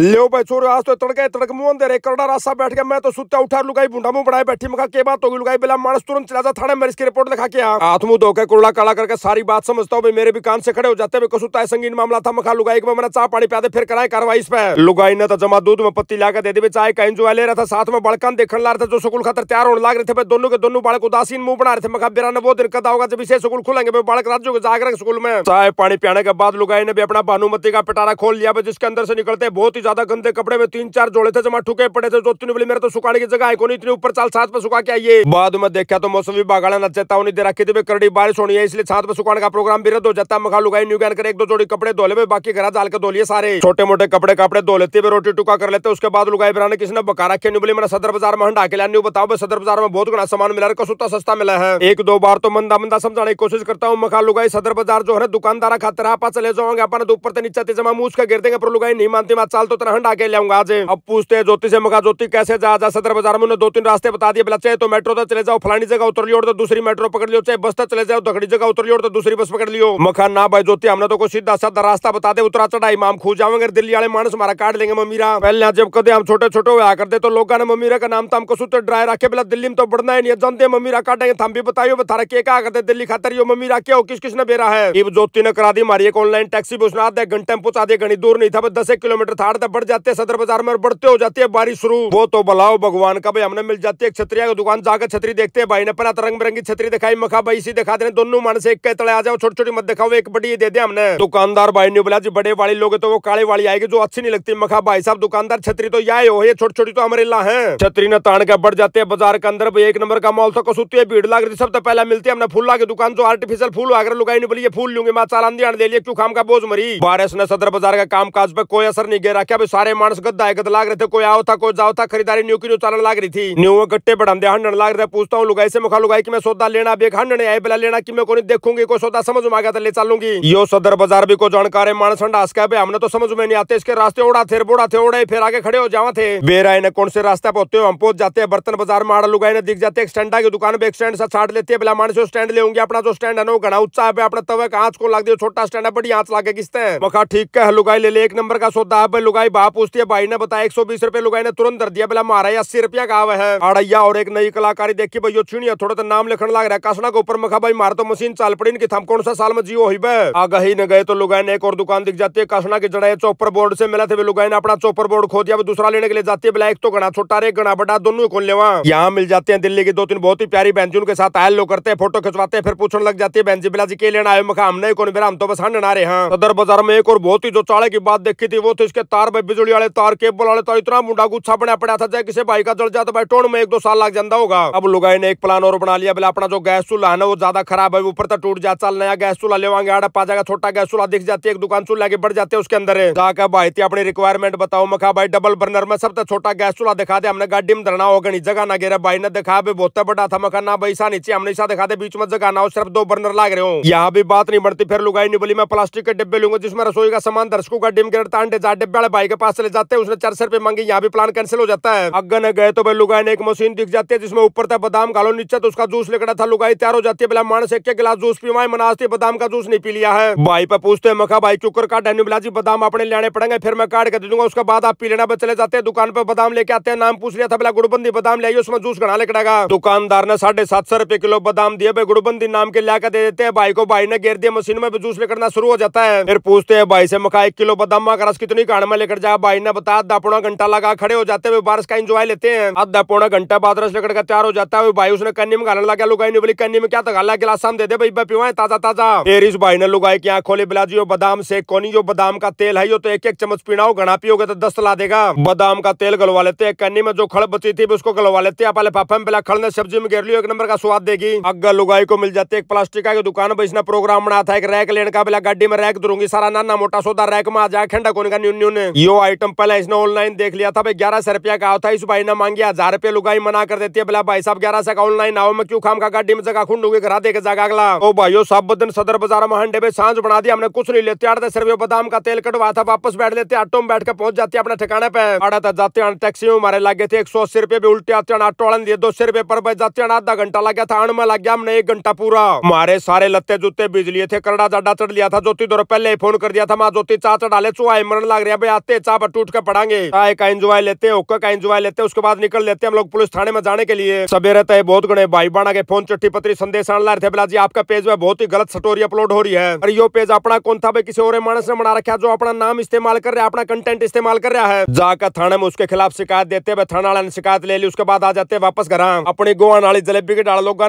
लो भाई छोरो आज तो तड़के तड़क मोन दे रे करड़ा रास्ता बैठ गया मैं तो सुत्ता उठा लुगाई बुंडा मुंह बढ़ाए बैठी मखा के बात होगी लुगाई बिला मानस तुरंत चला जा थाने में इसकी रिपोर्ट लिखा के हाथ मुंह धोकर कुरला काला करके सारी बात समझता हूँ मेरे भी कान से खड़े हो जाते मेरे को सुता है संगीन मामला था मखा लुगाई को मैंने चाय पानी प्यादे फिर कराए कार्रवाई इस पर लुगाई ने तो जमा दूध में पत्ती लाकर दे दी चाय का इंजॉय ले रहा था साथ में बड़कान देखने ला रहा था जो स्कूल खातर तैयार होने लग रहे थे दोनों के दोनों बालक उदासीन मुंह बना रहे थे मखा बिरा ने वो दिन कदा होगा जब इसे स्कूल खुलेंगे बालक राज्यों को जागरण स्कूल में चाय पानी पियाने के बाद लुगाई ने भी अपना भानुमती का पिटारा खोल लिया जिसके अंदर से निकलते बहुत ही ज्यादा गंदे कपड़े में तीन चार जोड़े थे जमा ठुके पड़े थे जो तीन बोली मेरे तो सुखाने की जगह है कौन इतनी ऊपर चाल साथ पर सुखा के आइए बाद में देखा तो मौसम भी वाला ना चेतावनी दे रखी थी करड़ी बारिश होनी है इसलिए छात्र सुखाने का प्रोग्राम भी रद्द हो जाता मखा लुगाई न्यू ज्ञान कर एक दो जोड़ी कपड़े धोले में बाकी घर डाल के धोलिए सारे छोटे मोटे कपड़े कपड़े धो लेते हैं रोटी टुका कर लेते उसके बाद लुगाई बिराने किसी ने बका रखे न्यू बोली मैंने सदर बाजार में हंडा के लिया बताओ सदर बाजार में बहुत घना सामान मिला रखा सस्ता मिला है एक दो बार तो मंदा मंदा समझाने की कोशिश करता हूँ मखा लुगाई सदर बाजार जो है दुकानदारा रहा आप चले जाओगे अपने तो ऊपर से नीचे जमा मुझ का गिर देंगे पर लुगाई नहीं मानती माँ चाल तो हंडा के ले आज अब पूछते हैं ज्योति से मगा ज्योति कैसे जा जा सदर बाजार में दो तीन रास्ते बता दिए बोला चाहे तो मेट्रो तक चले जाओ फलानी जगह उतर लियो तो दूसरी मेट्रो पकड़ लियो चाहे बस तक चले जाओ दखड़ी जगह उतर लियो तो दूसरी बस पकड़ लियो मखा ना भाई ज्योति हमने तो कोई सीधा साधा रास्ता बता दे उतरा चढ़ाई माम खू जाओगे दिल्ली वाले मानस हमारा काट लेंगे मम्मी पहले जब कदे हम छोटे छोटे आकर करते तो लोग ने ममीरा का नाम तो हमको तो ड्राई रखे बोला दिल्ली में तो बढ़ना है नहीं जानते मम्मीरा काटेंगे हम भी बताइयो बता के क्या करते दिल्ली खातर यो मम्मीरा क्या हो किस किसने बेरा है ज्योति ने करा दी हमारी एक ऑनलाइन टैक्सी भी आधे घंटे में पहुंचा दे घनी दूर नहीं था बस दस किलोमीटर था ज्यादा बढ़ जाते हैं सदर बाजार में और बढ़ते हो जाती है बारिश शुरू वो तो बलाओ भगवान का भाई हमने मिल जाती है छतरिया की दुकान जाकर छतरी देखते हैं भाई ने पर रंग बिरंगी छतरी दिखाई मखा भाई इसी दिखा देने दोनों मन से एक के तले आ जाओ छोटी छोटी मत दिखाओ एक बड़ी दे दे हमने दुकानदार भाई ने बोला जी बड़े वाली लोग तो वो काले वाली आएगी जो अच्छी नहीं लगती मखा भाई साहब दुकानदार छतरी तो या हो ये छोटी छोटी तो हमारे ला है छतरी ने तान के बढ़ जाते हैं बाजार के अंदर एक नंबर का मॉल तो कसूती है भीड़ लग रही सबसे तो पहले मिलती है हमने फूल की दुकान जो आर्टिफिशियल फूल आगे लुगाई नहीं बोली फूल लूंगी माँ चालान दे लिए क्यों का बोझ मरी बारिश ने सदर बाजार का काम काज पर कोई असर नहीं गया देखा भी सारे मानस गद्दा है गद लाग रहे थे कोई आओ था कोई जाओ था खरीदारी न्यू की न्यू चालन लाग रही थी न्यू गट्टे बढ़ाने हंडन लाग रहे पूछता हूँ लुगाई से मुखा लुगाई की मैं सौदा लेना बेग हंडने आए बेला लेना की मैं कोई देखूंगी कोई सौदा समझ में आ गया था ले चलूंगी यो सदर बाजार भी को जानकार है मानस हंडा हंसका भाई हमने तो समझ में नहीं आते इसके रास्ते ओढ़ा थे बोड़ा थे ओढ़े फिर आगे खड़े हो जावा थे बेरा ने कौन से रास्ता पहुंचते हो हम पहुंच जाते हैं बर्तन बाजार में आड़ा लुगाई ने दिख जाते हैं स्टैंडा की दुकान पे एक स्टैंड सा छाट लेते हैं बेला मानस स्टैंड ले होंगे अपना जो स्टैंड है वो घना उत्साह है अपना तवे का आंच को लाग दिया छोटा स्टैंड है बड़ी आंच लागे किसते हैं मखा ठीक है लुगाई ले ले एक नंबर का सौदा है लुगाई भाई बा पूछती है भाई ने बताया एक सौ बीस रुपए लुगाई ने तुरंत दर दिया बोला मारा अस्सी रुपया का है अड़ैया और एक नई कलाकारी देखी भाई छुनिया थोड़ा तो नाम लिखने लग रहा है कसना के ऊपर मखा भाई मार तो मशीन चाल पड़ी इनकी थम कौन सा साल में जियो हुई आगे ही न गए तो लुगाई ने एक और दुकान दिख जाती है कसना की जड़ाई चौपर बोर्ड से मिला थे लुगाई ने अपना चौपर बोर्ड खो दिया दूसरा लेने के लिए जाती है बोला एक तो गणा छोटा रे गणा बड़ा दोनों को लेवा यहाँ मिल जाते हैं दिल्ली की दो तीन बहुत ही प्यारी बहन जी उनके साथ आयल लोग करते हैं फोटो खिंचवाते हैं फिर पूछने लग जाती है बहन जी बिला जी के लेना आयो मखा हमने कौन बेरा हम तो बस हंड ना रहे हैं सदर तो बाजार में एक और बहुत ही जो चाड़े की बात देखी थी वो थी तो इसके तार तार भाई बिजली वाले तार केबल वाले तार तो इतना मुंडा गुच्छा बने अपने था चाहे किसी भाई का जल जाए तो भाई टोन में एक दो साल लग जाता होगा अब लुगाई ने एक प्लान और बना लिया बोला अपना जो गैस चूल्हा है ना वो ज्यादा खराब है ऊपर तक टूट जाए चल नया गैस चूल्हा लेवांगे आड़ा पा जाएगा छोटा गैस चूल्हा दिख जाती है एक दुकान चूल्हा के बढ़ जाते हैं उसके अंदर जाकर भाई थी अपनी रिक्वायरमेंट बताओ मखा भाई डबल बर्नर में सबसे छोटा गैस चूल्हा दिखा दे हमने गाड़ी में धरना होगा नहीं जगह ना गिरा भाई ने दिखा भी बहुत बड़ा था मखा ना भाई सा नीचे हमने ऐसा दिखा दे बीच में जगह ना हो सिर्फ दो बर्नर लाग रहे हो यहाँ भी बात नहीं बढ़ती फिर लुगाई नहीं बोली मैं प्लास्टिक के डिब्बे लूंगा जिसमें रसोई का सामान दर्शकों का डिम गिरता अंडे जा डिब्बे भाई के पास चले जाते हैं उसने चार सौ रुपए मांगे यहाँ भी प्लान कैंसिल हो जाता है अगन गए तो भाई लुगाई ने एक मशीन दिख जाती है जिसमें ऊपर था बादाम गालो नीचे तो उसका जूस लेकर था लुगाई तैयार हो जाती है बिला मानस एक गिलास जूस पीवाए मनाज बदाम का जूस नहीं पी लिया है भाई पे पूछते हैं मखा भाई चुकर काट डेन्यू बिलाजी बदाम अपने लेने पड़ेंगे फिर मैं काट के दे दूंगा उसके बाद आप पी लेना चले जाते हैं दुकान पर बदाम लेके आते हैं नाम पूछ लिया था बिला गुड़बंदी बदाम ले उसमें जूस घड़ा लेकर दुकानदार ने साढ़े सात सौ रुपए किलो बदाम दिए भाई गुड़बंदी नाम के लिया दे देते हैं भाई को भाई ने घेर दिया मशीन में जूस लेकर शुरू हो जाता है फिर पूछते हैं भाई से मखा एक किलो बदाम का रस कितनी कान में लेकर जाए भाई ने बताया आधा पौना घंटा लगा खड़े हो जाते हुए बारिश का इंजॉय लेते हैं आधा पौना घंटा बाद रस लेकर तैयार हो जाता है भाई उसने कन्नी में गालने लगा लुगाई ने बोली कन्नी में क्या था गाला गिलास हम दे दे भाई पिवाए ताजा ताजा फिर इस भाई ने लुगाई की खोले खोली बिला जी बादाम से कोनी जो बदाम का तेल है यो तो एक एक चम्मच पीना हो घना पियोगे तो दस ला देगा बदाम का तेल गलवा लेते हैं कन्नी में जो खड़ बची थी उसको गलवा लेते हैं पहले पापा में पहला खड़ ने सब्जी में घेर लियो एक नंबर का स्वाद देगी अगर लुगाई को मिल जाती है एक प्लास्टिक का दुकान पर इसने प्रोग्राम बना था एक रैक लेने का बिला गाड़ी में रैक दूंगी सारा नाना मोटा सोदा रैक में आ जाए खंडा कोने का न्यून न्यून यो आइटम पहले इसने ऑनलाइन देख लिया था भाई ग्यारह सौ रुपया का था इस भाई ने मांगे हजार रुपये लुगाई मना कर देती है बोला भाई साहब ग्यारह सौ का ऑनलाइन आओ मैं क्यों खाम का गाड़ी में जगह खून लूंगी करा देगा जगह अगला ओ भाईयो सब दिन सदर बाजार में हंडे पे सांझ बना दिया हमने कुछ नहीं लेते आठ दस रुपये बादाम का तेल कटवा था वापस बैठ लेते ऑटो में बैठ कर पहुंच जाती है अपने ठिकाने पर आड़ा था जाते टैक्सी में हमारे लगे थे एक सौ अस्सी रुपये भी उल्टे आते ऑटो वाले दिए दो सौ रुपये पर भाई जाते हैं आधा घंटा लग गया था आण में लग गया हमने एक घंटा पूरा हमारे सारे लत्ते जूते बिजली थे करड़ा जाडा चढ़ लिया था ज्योति दो पहले ही फोन कर दिया था माँ ज्योति चाचा डाले चुहा मरण लग रहा भाई करते चाप टूट कर पड़ांगे काय का एंजॉय लेते हैं ओके का एंजॉय लेते हैं उसके बाद निकल लेते हैं हम लोग पुलिस थाने में जाने के लिए सवेरे हैं तो बहुत गुणे भाई बाणा के फोन चिट्ठी पत्री संदेश आने ला रहे थे बिला जी आपका पेज में बहुत ही गलत स्टोरी अपलोड हो रही है और यो पेज अपना कौन था भाई किसी और मानस ने बना रखा जो अपना नाम इस्तेमाल कर रहा है अपना कंटेंट इस्तेमाल कर रहा है जाकर थाने में उसके खिलाफ शिकायत देते हैं थाना वाला ने शिकायत ले ली उसके बाद आ जाते हैं वापस घर अपनी गोवा नाली जलेबी के डाल लोग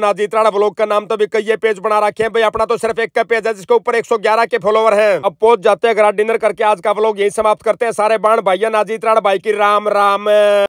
ब्लॉग का नाम तो भी कई पेज बना रखे हैं भाई अपना तो सिर्फ एक का पेज है जिसके ऊपर एक के फॉलोवर है अब पहुंच जाते हैं घर डिनर करके आज का ब्लॉग यही समाप्त करते हैं हैं सारे बाण भाइयों नाजी त्राण भाई की राम राम